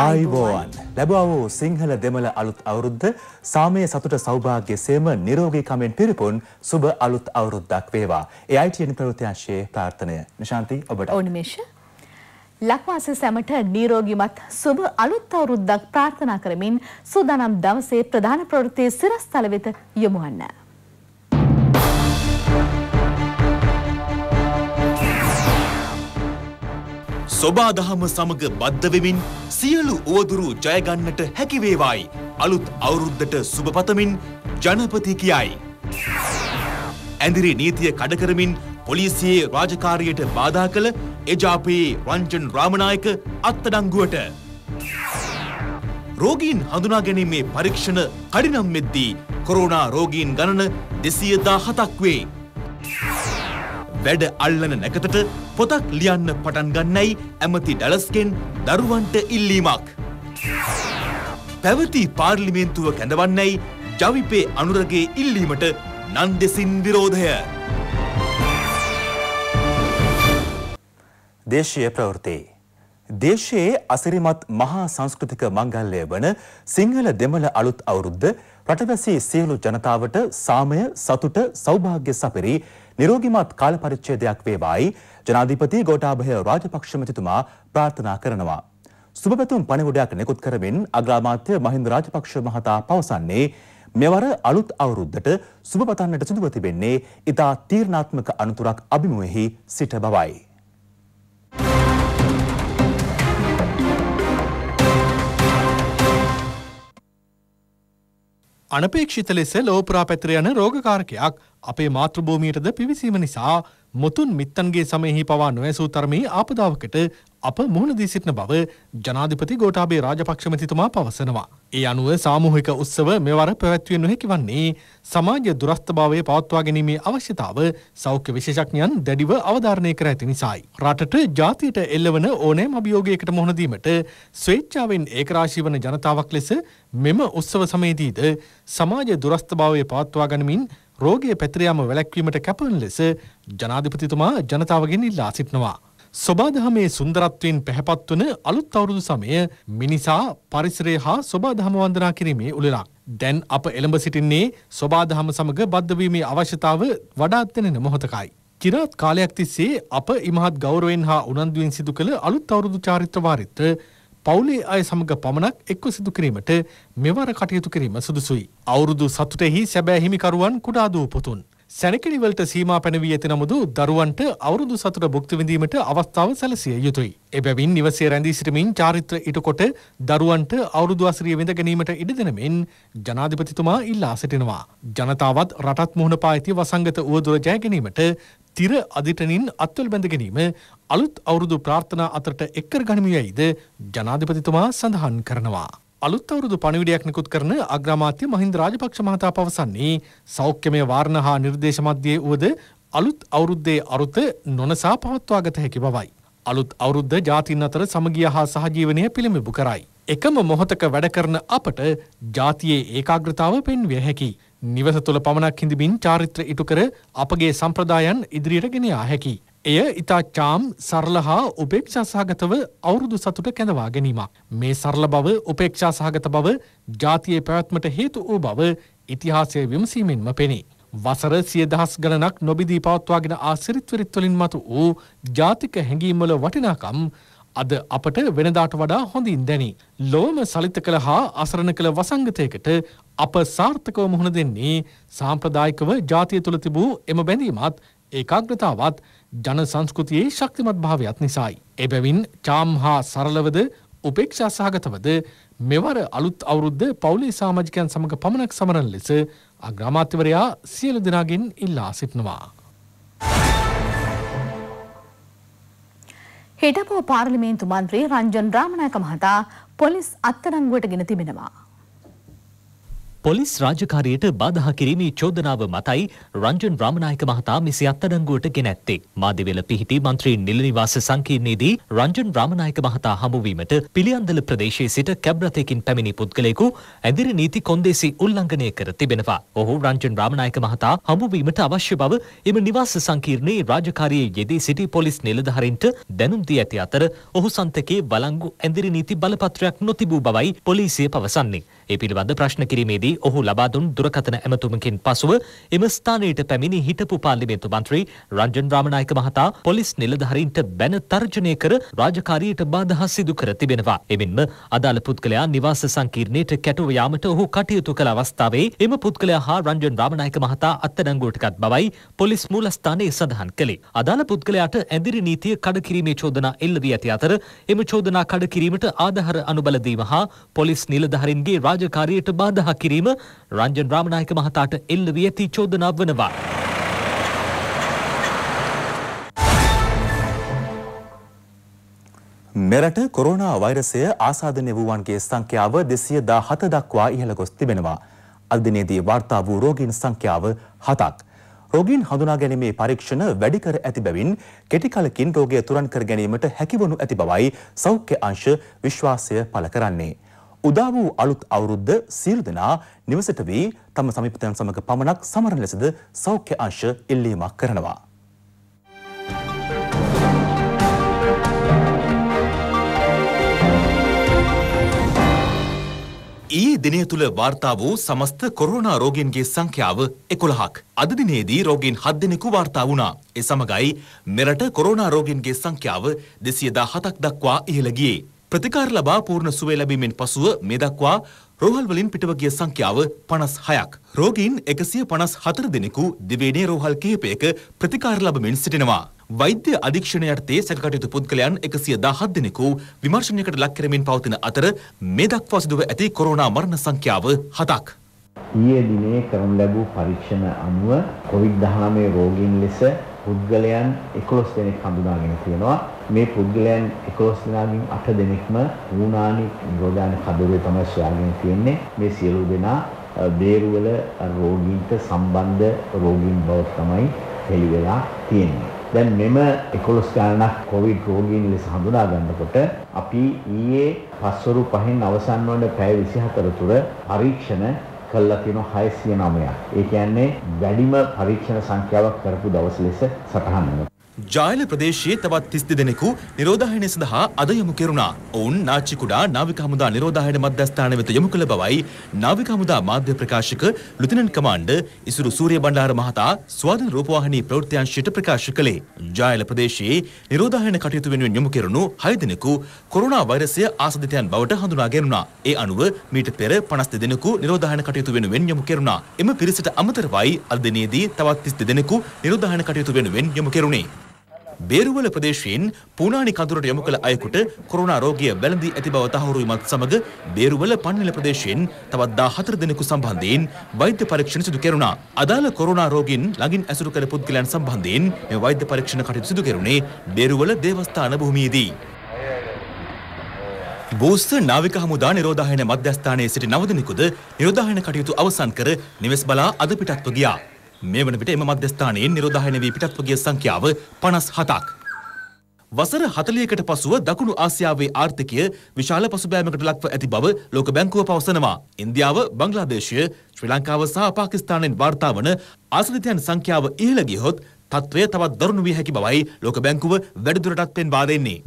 ආයිබෝවන් ලැබව වූ සිංහල දෙමළ අලුත් අවුරුද්ද සාමය සතුට සෞභාග්‍ය සේම නිරෝගී කමෙන් පිරිපුන් සුබ අලුත් අවුරුද්දක් වේවා. ඒ අයිටයන ප්‍රවෘතිංශයේ ප්‍රාර්ථනය නිශාන්ති ඔබට ඕනිමේෂ ලක්වාස සැමට නීරෝගිමත් සුබ අලුත් අවුරුද්දක් ප්‍රාර්ථනා කරමින් සූදානම් දවසේ ප්‍රධාන ප්‍රවෘත්තියේ සිරස්තල වෙත යොමු වන්න. සොබාදහම සමග බද්ධ වෙමින් සියලු උවදුරු ජයගන්නට හැකිවේවායි අලුත් අවුරුද්දට සුභපතමින් ජනපති කියයි. ඇඳිරි නීතිය කඩකරමින් පොලිසියේ රාජකාරියට බාධා කළ එජාපයේ රංජන් රාමනායක අත්තඩංගුවට. රෝගීන් හඳුනා ගැනීමේ පරීක්ෂණ කඩිනම් මෙද්දී කොරෝනා රෝගීන් ගණන දෙසියදා හතක් වේ. වැඩ අල්ලන නැකතට පොතක් ලියන්න පටන් ගන්නයි ඇමති ඩලස්කෙන් දරුවන්ට ඉල්ලීමක්. පැවති පාර්ලිමේන්තුව කැඳවන්නයි ජවිපේ අනුරගේ ඉල්ලීමට නන්දෙසින් විරෝධය. දේශය ප්‍රවෘති. දේශයේ අසිරිමත් මහා සංස්කෘතික මංගල්ලය වන සිංහල දෙමළ අලුත් අවුරුද්ද රටවැසි සියලු ජනතාවට සාමය සතුට සෞභාග්‍ය සපිරි නිරෝගිමත් කාල පරිච්ඡේදයක් වේවායි ජනාධිපති ගෝඨාභය රාජපක්ෂ මැතිතුමා ප්‍රාර්ථනා කරනවා. සුබපැතුම් පණිවුඩයක් නිකුත් කරමින් අග්‍රාමාත්‍ය මහින්ද රාජපක්ෂ මහතා පවසන්නේ මෙවර අලුත් අවුරුද්දට සුබ පතන්නට සිදුව තිබෙන්නේ ඉතා තීරණාත්මක අනතුරක් අභිමුවෙහි සිට බවයි. අනපේක්ෂිත ලෙස ලෝපුරා පැතිර යන රෝගකාරකයක් අපේ මාතෘභූමියටද පිවිසීම නිසා මුතුන් මිත්තන්ගේ සමයෙහි පවා නොඇසූ තරමේ ආපදාවකට අප මුහුණ දී සිටින බව ජනාධිපති ගෝඨාභය රාජපක්ෂ මැතිතුමා පවසනවා. ඒ අනුව සාමූහික උත්සව මෙවර පැවැත්විය නොහැකි වන්නේ සමාජ දුරස්ථභාවය පවත්වා ගැනීමේ අවශ්‍යතාව සෞඛ්‍ය විශේෂඥයන් දැඩිව අවධාරණය කර ඇති නිසායි. රටට ජාතියට එල්ලවන ඕනෑම අභියෝගයකට මුහුණ දීමට ස්වේච්ඡාවෙන් ඒකරාශී වන ජනතාවක් ලෙස මෙම උත්සව සමයේදීද සමාජ දුරස්ථභාවය පවත්වා ගනිමින් රෝගය පැතිරයාම වැලැක්වීමට කැපවන ලෙස ජනාධිපතිතුමා ජනතාවගෙන් ඉල්ලා සිටනවා. ස්වබාදහමේ සුන්දරත්වයෙන් පැහැපත්වන අලුත් අවුරුදු සමය මිනිසා පරිසරය හා ස්වබාදහම වන්දනා කිරීමේ උළලක්. දැන් අප එළඹ සිටින්නේ ස්වබාදහම සමඟ බද්ධවීමේ අවශ්‍යතාව වඩාත්වෙනෙන මොහොතකයි. කිරාත් කාලයක් තිස්සේ අප ඉමහත් ගෞරවෙන් හා උනන්දුවෙන් සිදු කළ අලුත් අවුරුදු චාරිත්‍රවාරිත්‍ර පවුලේ අය සමග පමණක් එක්ව සිදු කිරීමට මෙවර කටයුතු කිරීම සුදුසුයි. අවුරුදු සතුටෙහි සැබෑ හිමිකරුවන් කුඩා දූ පුතුන්. සැනකිලිවලට සීමා පැනවී ඇති නමුදු දරුවන්ට අවුරුදු සතුට භුක්තිවිඳීමට අවස්ථාව සැලසිය යුතුයි. එබැවින් නිවසේ රැඳී සිටමින් චාරිත්‍ර ඉටකොට දරුවන්ට අවුරුදු අසිරිය විඳ ගැනීමට ඉඩදෙනමින් ජනාධිපතිතුමා ඉල්ලා සිටිනවා. ජනතාවත් රටත් මුහුණ පායිති වසංගත වුවදුර ජය ගැනීමට තිර අධිටනින් අත්වල් බැඳ ගැනීම අලුත් අවුරුදු ප්‍රාර්ථනා අතරට එක්කර ගනිමියයිද ජනාධිපතිතුමා සඳහන් කරනවා. අලුත් අවුරුදු පණිවිඩයක් නිකුත් කරන අග්‍රාමාත්‍ය මහින්ද රාජපක්ෂ මහතා පවසන්නේ සෞඛ්‍යමය වාරණ හා නිර්දේශ මධ්‍යයේ වුවද අලුත් අවුරුද්දේ අරුත නොනසා පවත්වාගත හැකි බවයි. අලුත් අවුරුද්ධ ජාතින් අතර සමගිය හා සහජීවනය පිළිමිබු කරයි. එකම මොහොතක වැඩ කරන අපට ජාතියේ ඒකාග්‍රතාව පෙන්විය හැකි. නිවස තුළ පමණක් හිඳමින් චාරිත්‍ර ඉටු කර අපගේ සම්ප්‍රදායන් ඉදිරියට ගෙන යා හැකියි. එය ඉතා චාම් සරල හා උපේක්ෂා සහගතව අවුරුදු සතුට කැඳවා ගැනීමක්. මේ සරල බව උපේක්ෂා සහගත බව ජාතියේ පැවැත්මට හේතු වූ බව ඉතිහාසය විමසීමෙන්ම පෙනේ. වසර සියදහස් ගණනක් නොබිදී පවත්වාගෙන ආසිරිත්වරිත්වලින් මතු වූ ජාතික හැඟීම්වල වටිනාකම් අද අපට වෙනදාට වඩා හොඳින් දැනේ. ලොවම සලිත කළ හා අසරණ කළ වසංගතයකට අප සාර්ථකව මුහුණ දෙන්නේ සාම්ප්‍රදායිකව ජාතිය තුළ තිබූ එම බැඳීමත් ඒකාග්‍රතාවත් ජන සංස්කෘතියේ ශක්තිමත් භාවයක් නිසායි. එබැවින් චාම් හා සරලවද උපේක්ෂා සහගතවද මෙවර අලුත් අවුරුද්ධ පවුලේ සාමාජිකයන් සමඟ පමණක් සමරන ලෙස අග්‍රාමාත්‍යවරයා සියලු දෙනාගෙන් ඉල්ලා සිටිනවා. හිටපු පාර්ලිමේන්තු මන්ත්‍රී රංජන් රාමනායක මහතා පොලිස් අත්අඩංගුවට ගෙන තිබෙනවා. පොලිස් රාජකාරියට බාධා කිරීමේ චෝදනාව මතයි රංජන් රාමනායක මහතා මෙසේ අත්අඩංගුවට ගෙන ඇත්තේ. මාදිවෙල පිහිටි മന്ത്രി නිල නිවාස සංකීර්ණයේදී රංජන් රාමනායක මහතා හමුවීමට පිළියන්දල ප්‍රදේශයේ සිට කැබ් රථයකින් පැමිණි පුද්ගලයෙකු ඇඳිරි නීති කොන්දේසි උල්ලංඝනය කර තිබෙනවා. ඔහු රංජන් රාමනායක මහතා හමුවීමට අවශ්‍ය බව එම නිවාස සංකීර්ණයේ රාජකාරියේ යෙදී සිටි පොලිස් නිලධාරීන්ට දැනුම් දී ඇති අතර ඔහු සන්තකේ වළංගු ඇඳිරි නීති බලපත්‍රයක් නොතිබූ බවයි පොලිසිය පවසන්නේ. ඒ පිළිබඳ ප්‍රශ්න කිරීමේදී ඔහු ලබා දුන් දුරකථන ඇමතුමකින් පසුව එම ස්ථානයට පැමිණි හිටපු පාර්ලිමේන්තු මන්ත්‍රී රංජන් රාමනායක මහතා පොලිස් නිලධාරීන්ට බැන තර්ජනය කර රාජකාරියට බාධා සිදු කර තිබෙනවා. එමෙන්ම අදාළ පුද්ගලයා නිවාස සංකීර්ණයට කැටුව යාමට ඔහු කටයුතු කළ අවස්ථාවේ එම පුද්ගලයා හා රංජන් රාමනායක මහතා අත්අඩංගුවටගත් බවයි පොලිස් මූලස්ථානයේ සඳහන් කළේ. අදාළ පුද්ගලයාට ඇඳිරි නීතිය කඩකිරීමේ චෝදනා එල්ල වී ඇති අතර එම චෝදනා කඩකිරීමට ආධාර අනුබල දීම හා පොලිස් නිලධාරීන්ගේ රාජකාරියට බාධා කිරීම රංජන් රාමනායක මහතාට එල්ල වී ඇති චෝදනාවක් වනවා. මෙරට කොරෝනා වෛරසය ආසාධනය වූවන්ගේ සංඛ්‍යාව දෙසිය දා හත දක්වා ඉහළ ගොස් තිබෙනවා. අදදිනේදී වාර්තා වූ රෝගීන් සංඛ්‍යාව හතක්. රෝගීන් හඳුනා ගැනීමේ පරීක්ෂණ වැඩිකර ඇති බැවින් කෙටි කලකින් රෝගය තුරන් කර ගැනීමට හැකිවනු ඇති බවයි සෞඛ්‍ය අංශ විශ්වාසය පළ කරන්නේ. උදා වූ අලුත් අවුරුද්ද සියලු දෙනා නිවසට වී තම සමීපතයන් සමග පමණක් සමරන ලෙසද සෞඛ්‍ය අංශ ඉල්ලීමක් කරනවා. ඊයේ දිනය තුළ වාර්තා වූ සමස්ත කොරෝනා රෝගීන්ගේ සංඛ්‍යාව එකොළහක්. අද දිනේදී රෝගීන් හත් දෙනෙකු වාර්තා වුණා. ඒ සමගයි මෙරට කොරෝනා රෝගීන්ගේ සංඛ්‍යාව දෙසියදා හතක් දක්වා ඉහළ ගියේ. ප්‍රතිකාර ලබා පූර්ණ සුවය ලැබීමෙන් පසුව මේ දක්වා රෝහල් වලින් පිටව ගිය සංඛ්‍යාව 56ක්. රෝගීන් 154 දෙනෙකු දිවයිනේ රෝහල් කිහිපයක ප්‍රතිකාර ලබමින් සිටිනවා. වෛද්‍ය අධීක්ෂණය යටතේ සැකකටයුතු පුද්ගලයන් 117 දෙනෙකු විමර්ශනයකට ලක් කරමින් පවතින අතර මේ දක්වා සිදුව ඇති කොරෝනා මරණ සංඛ්‍යාව 7ක්. ඊයේ දිනේ කරන ලැබූ පරීක්ෂණ අනුව COVID-19 රෝගීන් ලෙස පුද්ගලයන් 11 දෙනෙක් හඳුනාගෙන තියෙනවා. මේ පුද්ගලයන් 11 දෙනාගෙන් 8 දෙනෙක්ම වුණානි නිරෝධාන කඩුවේ තමයි සොයාගෙන තියෙන්නේ මේ සියලු දෙනා බේරුවල රෝගීන්ට සම්බන්ධ රෝගීන් බව තමයි හෙළි වෙලා තියෙන්නේ දැන් මෙම 11 ගණනක් කොවිඩ් රෝගීන් ලෙස හඳුනා ගන්නකොට අපි ඊයේ පස්වරු පහෙන් අවසන් වන පැය 24 තුර පරීක්ෂණ කළා තියෙනවා 609ක්. ඒ කියන්නේ වැඩිම පරීක්ෂණ සංඛ්‍යාවක් කරපු දවස ලෙස සටහන් වෙනවා. ජායල ප්‍රදේශයේ තවත් තිස් දෙනෙකු නිරෝධායනය සඳහා අද යොමු කෙරුණා. ඔවුන් නාච්චිකුඩා නාවික හමුදා නිරෝධායන මධ්‍යස්ථාන වෙත යොමු කළ බවයි නාවික හමුදා මාධ්‍ය ප්‍රකාශක ලුතිනන්ට් කමාන්ඩ ඉසුරු සූරිය බණ්ඩාර මහතා ස්වාධීන රූපවාහිනී ප්‍රවෘත්තියංශයට ප්‍රකාශ කළේ. ජායල ප්‍රදේශයේ නිරෝධායන කටයුතු වෙනුවෙන් යොමු කෙරුණු හය දෙනෙකු කොරෝනා වෛරසය ආසදිතයන් බවට හඳුනා ගැනුණා. ඒ අනුව මීට පෙර 52 දෙනෙකු නිරෝධායන කටයුතු වෙනුවෙන් යොමු කෙරුණා. එම පිරිසට අමතරවයි අද දිනේදී තවත් 32 දෙනෙකු නිරෝධායන කටයුතු වෙනුවෙන් යොමු කෙරුණේ. බේරුවල ප්‍රදේශයෙන් පූනානි කඳුරට යොමු කළ අයෙකුට කොරෝනා රෝගිය වැළඳී ඇති බව තහවුරු වීමත් සමග බේරුවල පන්නල ප්‍රදේශයෙන් තවත් 14 දෙනෙකු සම්බන්ධයෙන් වෛද්‍ය පරීක්ෂණ සිදු කෙරුණා. අදාළ කොරෝනා රෝගීන් ළඟින් ඇසුරු කළ පුද්ගලයන් සම්බන්ධයෙන් මේ වෛද්‍ය පරීක්ෂණ කටයුතු සිදු කෙරුණේ බේරුවල දේවස්ථාන භූමියේදී. බෝස්ත නාවික හමුදා නිරෝධායන මධ්‍යස්ථානයේ සිටි නවදෙනෙකුද නිරෝධායන කටයුතු අවසන් කර නිවෙස් බලා අද පිටත්ව ගියා. මේ වන විට එම මධ්‍යස්ථානයෙන් නිරෝධායන වී පිටත්ව ගිය සංඛ්‍යාව 57ක්. වසර 40කට පසුව දකුණු ආසියාවේ ආර්ථිකය විශාල පසුබෑමකට ලක්ව ඇති බව ලෝක බැංකුව පවසනවා. ඉන්දියාව, බංග්ලාදේශය, ශ්‍රී ලංකාව සහ පාකිස්තානයෙන් වාර්තා වන ආශ්‍රිතයන් සංඛ්‍යාව ඉහළ ගියහොත් තත්ත්වය තවත් දරුණු විය හැකි බවයි ලෝක බැංකුව වැඩිදුරටත් පෙන්වා දෙන්නේ.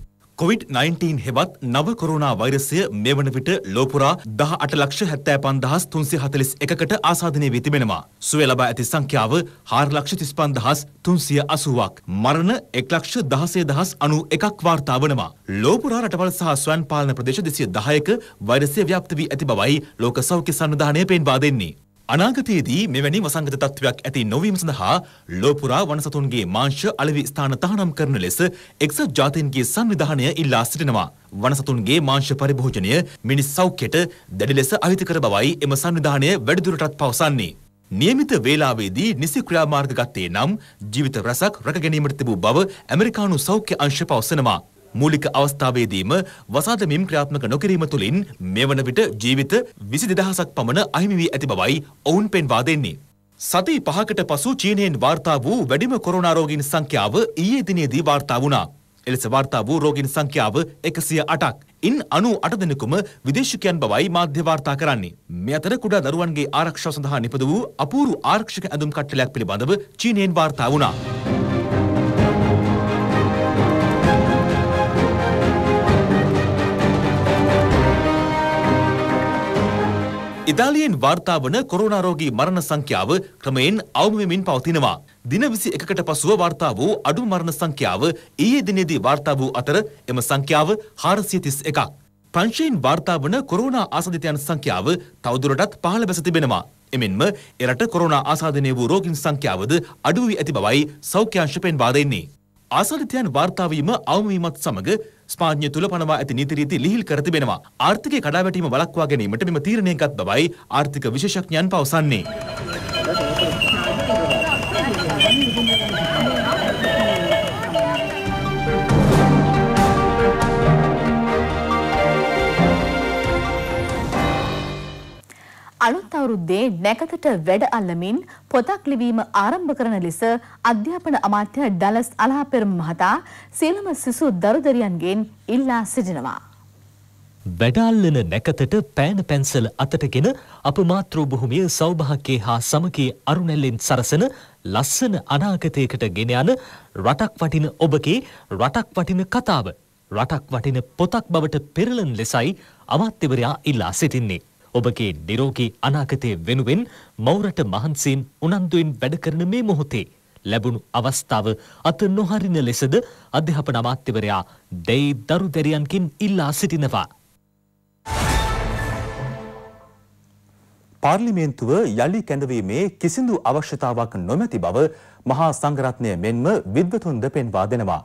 COVID-19 හෙවත් නව කොරෝනා වෛරසය මේ වන විට ලෝපුරා දහ අට ලක්ෂ හැත්තෑ පන්දහස් තුන්සි හතලිස් එකකට ආසාධනය වී තිබෙනවා. සුවය ලබා ඇති සංඛ්‍යාව හාර ලක්ෂ තිස් පන්දහස් තුන්සිය අසුවක්. මරණ එක් ලක්ෂ දහසේ දහස් අනු එකක් වාර්තා වනවා. ලෝපුරා රටවල් සහ ස්වයන් පාලන ප්‍රදේශ දෙසිය දහයක වෛරසය ව්‍යාප්ත වී ඇති බවයි ලෝක සෞඛ්‍ය සන්ධානය පෙන්වා දෙන්නේ. අනාගතයේදී මෙවැනි වසංගත තත්ත්වයක් ඇති නොවීම සඳහා ලෝපුරා වනසතුන්ගේ මාංශ අලෙවි ස්ථාන තහනම් කරන ලෙස එක්සත් ජාතීන්ගේ සංවිධානය ඉල්ලා සිටිනවා. වනසතුන්ගේ මාංශ පරිභෝජනය මිනිස් සෞඛ්‍යයට දැඩි ලෙස අහිත කර බවයි එම සංවිධානය වැඩිදුරටත් පවසන්නේ. නියමිත වේලාවේදී නිසි ක්‍රියාමාර්ග ගත්තේ නම් ජීවිත රසක් රැක ගැනීමට තිබූ බව ඇමරිකානු සෞඛ්‍ය අංශ පවසනවා. මූලික අවස්ථාවේදීම වසාද මිම් ක්‍රියාත්මක නොකිරීම තුළින් මෙවන විට ජීවිත විසි දෙදහසක් පමණ අහිමි වී ඇති බවයි ඔවුන් පෙන්වා දෙන්නේ. සති පහකට පසු චීනයෙන් වාර්තා වූ වැඩිම කොරෝනාරෝගීන් සංඛ්‍යාව ඊයේ දිනේදී වාර්තා වුණා. එලෙස වාර්තා වූ රෝගීන් සංඛ්‍යාව එකසිය අටක්. ඉන් අනු අට දෙනෙකුම විදේශිකයන් බවයි මාධ්‍ය වාර්තා කරන්නේ. මේ අතර කුඩා දරුවන්ගේ ආරක්ෂාව සඳහා නිපද වූ අපූරු ආරක්ෂක ඇඳුම් කට්ටලයක් පිළිබඳව චීනයෙන් වාර්තා වුණා. ඉතාලියෙන් වාර්තා වන කොරෝනාරෝගී මරණ සංඛ්‍යාව ක්‍රමයෙන් අවමමින් පවතිනවා. දින විසි එකකට පසුව වාර්තා වූ අඩු මරණ සංඛ්‍යාව ඊයේ දිනේදී වාර්තා වූ අතර එම සංඛ්‍යාව හාරසිය තිස් එකක්. ප්‍රංශයෙන් වාර්තා වන කොරෝනා ආසධිතයන් සංඛ්‍යාව තවදුරටත් පහළ බැස තිබෙනවා. එමෙන්ම එරට කොරෝනා ආසාධනය වූ රෝගීන් සංඛ්‍යාවද අඩු වී ඇති බවයි සෞඛ්‍යාංශ පෙන්වා දෙන්නේ. ආසාධිතයන් වාර්තාවීම අවමවීමත් සමග ස්පාඥ තුළ පනවා ඇති නීතිරීති ලිහිල් කර තිබෙනවා. ආර්ථික කඩාවැටීම වළක්වා ගැනීමට මෙම තීරණය ගත් බවයි ආර්ථික විශේෂඥයන් පවසන්නේ. අලුත් අවුරුද්දේ නැකතට වැඩ අල්ලමින් පොතක් ලිවීම ආරම්භ කරන ලෙස අධ්‍යාපන අමාත්‍ය ඩලස් අලහපෙරම මහතා සියලුම සිසු දරුදරියන්ගෙන් ඉල්ලා සිටිනවා. වැඩාල්ලන නැකතට පෑන පැන්සල අතටගෙන අප මාත්‍රෝභූමිය සෞභාග්‍යයේ හා සමකයේ අරුණැල්ලෙන් සරසන ලස්සන අනාගතයකට ගෙන යන රටක් වටින ඔබගේ රටක් වටින කතාව රටක් වටින පොතක් බවට පෙරලන් ලෙසයි අමාත්‍යවරයා ඉල්ලා සිටින්නේ. ඔබගේ නිරෝගී අනාගතය වෙනුවෙන් මෞරට මහන්සියෙන් උනන්දුවෙන් වැඩ කරන මේ මොහොතේ ලැබුණු අවස්ථාව අත නොහරින ලෙසද අධ්‍යාපන අමාත්‍යවරයා දෙයි දරු දැරියන්කින් ඉල්ලා සිටිනවා. පාර්ලිමේන්තුව යළි කැඳවීමේ කිසිදු අවශ්‍යතාවක් නොමැති බව මහා සංගරත්නය මෙන්ම විද්වතුන්ද පෙන්වා දෙනවා.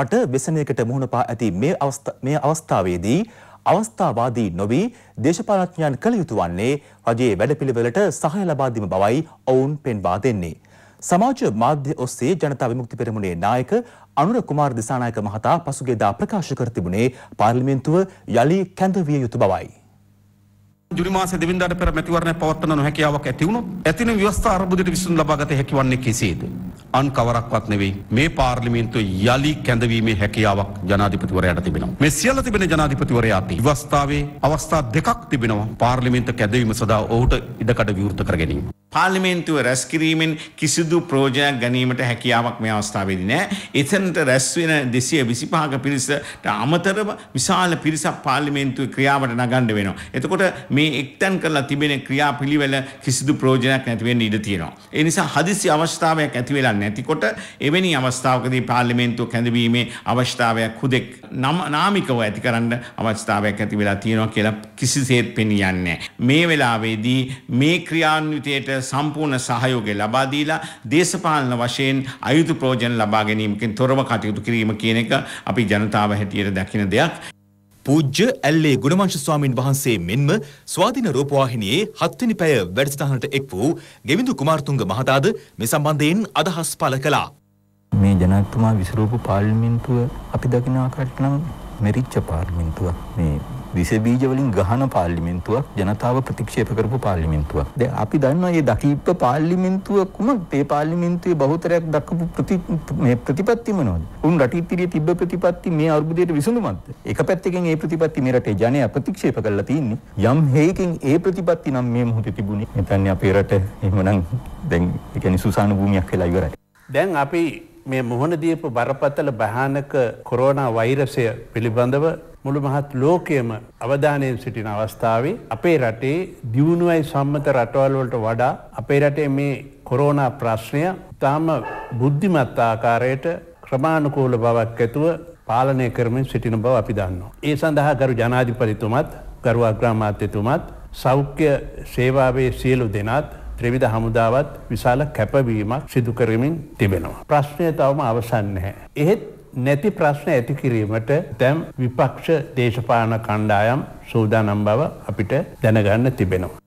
රට වෙසනයකට මුහුණපා ඇති මේ අවස්ථාවේදී අවස්ථාවාදී නොවී දේශපාලඥයන් කළ යුතු වන්නේ රජයේ වැඩපිළිවෙලට සහාය ලබා දීම බවයි ඔවුන් පෙන්වා දෙන්නේ. සමාජ මාධ්‍ය ඔස්සේ ජනතා විමුක්ති පෙරමුණේ නායක අනුර කුමාර දිසානායක මහතා පසුගියදා ප්‍රකාශ කර තිබුණේ පාර්ලිමේන්තුව යලි කැඳවිය යුතු බවයි. ජුනි මාසේ දෙවෙනිදාට පෙර මැතිවරණය පවත්වන නොහැකියාවක් ඇති වුණොත් ඇතින ව්‍යවස්ථා අර්බුදයට විසඳුම් ලබා ගත හැකි වන්නේ කෙසේද? අන් කවරක්වත් නෙවෙයි මේ පාර්ලිමේන්තුව යලි කැඳවීමේ හැකියාවක් ජනාධිපතිවරයාට තිබෙනවා. මේ සියල්ල තිබෙන ජනාධිපතිවරයාට ව්‍යවස්ථාවේ අවස්ථා දෙකක් තිබෙනවා. පාර්ලිමේන්තු කැඳවීම සඳහා ඔහුට ඉඩකඩ විවෘත කර ගැනීම. පාර්ලිමේන්තුව රැස් කිරීමෙන් කිසිදු ප්‍රෝජනයක් ගැනීමට හැකියාවක් මේ අවස්ථාවේදී නෑ. එතනට රැස් වෙන 225ක පිරිසට අමතරව විශාල පිරිසක් පාර්ලිමේන්තුවේ ක්‍රියාවට නගන්න වෙනවා. එතකොට මේ එක්තැන් කරලා තිබෙන ක්‍රියාපිළිවෙල කිසිදු ප්‍රෝජනයක් නැති වෙන්න ඉඩ තියෙනවා. ඒ නිසා හදිසි අවස්ථාවක් ඇති වෙලා නැතිකොට එවැනි අවස්ථාවකදී පාර්ලිමේන්තුව කැඳවීමේ අවස්ථාවක් හුදෙක් නාමිකව ඇතිකරන්න අවස්ථාවක් ඇති වෙලා තියෙනවා කියලා කිසිසේත් පෙනියන්නේ නෑ. මේ වෙලාවේදී මේ ක්‍රියාන්විතයට සම්පූර්ණ සහයෝගය ලබා දීලා දේශපාලන වශයෙන් අයුතු ප්‍රයෝජන ලබා ගැනීමකින් තොරව කටයුතු කිරීම කියන එක අපි ජනතාව හැටියට දකින දෙයක්. පූජ්‍ය ඇල්ලේ ගුණවංශ ස්වාමින් වහන්සේ මෙන්ම ස්වාධීන රූපවාහිනියේ හත්වෙනි පැය වැඩසටහනට එක් වූ ගෙවිඳු කුමාරතුංග මහතාද මේ සම්බන්ධයෙන් අදහස් පළ කළා. මේ ජනතුමා විසරූප පාර්ලිමින්තුව අපි දකින ආකාරයට නම් මෙරිච්ච පාර්ලිමින්තුවක් මේ විසබීජවලින් ගහන පාර්ලිමින්තුවක් ජනතාව ප්‍රතික්ෂේප කරපු පාර්ලිමින්තුවක්. දැන් අපි දන්නවා මේ දකීප පාර්ලිමින්තුව කුමක්ද? මේ පාර්ලිමින්තුවේ බහුතරයක් දක්වපු ප්‍රති මේ ප්‍රතිපත්ති මොනවද? උන් රට ඉදිරියේ තිබ්බ ප්‍රතිපත්ති මේ අර්බුදයට විසඳුමක්ද? එක පැත්තකින් මේ ප්‍රතිපත්ති මේ රටේ ජනයා ප්‍රතික්ෂේප කරලා තින්නේ. යම් හේයකින් ඒ ප්‍රතිපත්ති නම් මේ මොහොතේ තිබුණේ. හිතන්නේ අපේ රට එහෙමනම් දැන් ඒ කියන්නේ සුසාන භූමියක් වෙලා ඉවරයි. දැන් අපි මේ මුහුණ දීපු බරපතල භයානක කොරෝනා වෛරසය පිළිබඳව මුළු මහත් ලෝකයම අවධානයෙන් සිටින අවස්ථාවේ අපේ රටේ දියුණුවයි සම්මත රටවල්වලට වඩා අපේ රටේ මේ කොරෝනා ප්‍රශ්නය තාම බුද්ධිමත් ආකාරයට ක්‍රමාණුකූල බවක් ඇතුව පාලනය කරමින් සිටින බව අපි දන්නවා. ඒ සඳහා ගරු ජනාධිපතිතුමත් ගරු අග්‍රාමාත්‍යතුමත් සෞඛ්‍ය සේවාවේ සියලු දෙනත් ත්‍රවිධ හමුදාවත් විශාල කැපවීමක් සිදුකරමින් තිබෙනවා. ප්‍රශ්නය තවම අවසන්නහැ. එහෙත් නැති ප්‍රශ්න ඇති කිරීමට දැම් විපක්ෂ දේශපාලන කණ්ඩායම් සූදානම් බව අපිට දැනගන්න තිබෙනවා.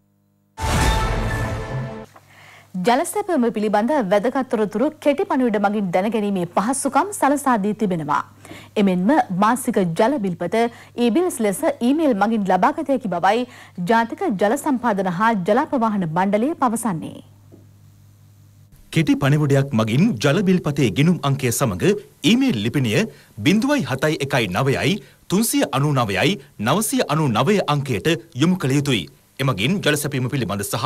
ජලසැපම පිළිබඳ වැදගත්තොරතුරු කෙටි පණුවිඩ මගින් දැනගැනීමේ පහස්සුකම් සලසාදී තිබෙනවා. එමෙන්ම මාසික ජලබිල්පත ඊබිල්ස් ලෙස ඊමේල් මගින් ලබාගතයකි බවයි ජාතික ජල සම්පාදන හා ජලාපවාහන බණ්ඩලය පවසන්නේ. කෙටි පණිවුඩයක් මගින් ජලබිල්පතේ ගෙනුම් අංකය සමඟ ඊමේල් ලිපිනය බිඳුවයි හතයි එකයි නවයයි තුන්සිය අනු නවයයි නවසය අනු නවය අංකයට යොමු කළ යුතුයි. එමගින් ජලසැපීම පිළිබඳ සහ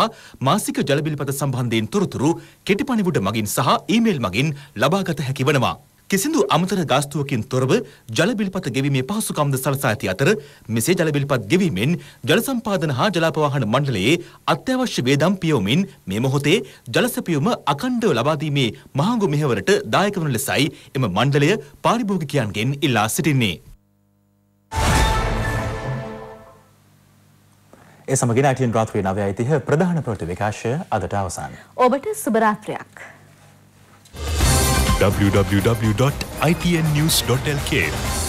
මාසික ජලබිල්පත සම්බන්ධයෙන් තොරතුරු කෙටි පණිවුඩ මගින් සහ ඊමේල් මගින් ලබාගත හැකි වනවා. කිසිදු අමතර ගාස්තුවකින් තොරව ජල බිල්පත ගෙවීමේ පහසුකම්ද සලසා ඇති අතර මෙසේ ජල බිල්පත් ගෙවීමෙන් ජල සම්පාදන හා ජලාපවාහන මණ්ඩලයේ අත්‍යවශ්‍ය වේදම් පියවමින් මේ මොහොතේ ජලසැපයුම අඛණ්ඩව ලබා දීමේ මහඟු මෙහෙවරට දායක වන ලෙසයි එම මණ්ඩලය පාරිභෝගිකයන්ගෙන් ඉල්ලා සිටින්නේ. ඒ සමගින් අයිටන් රාත්‍රී 9:30 ප්‍රධාන ප්‍රවෘත්ති විකාශය අදට අවසන්. ඔබට සුබ රාත්‍රියක්. www.ipnnews.lk.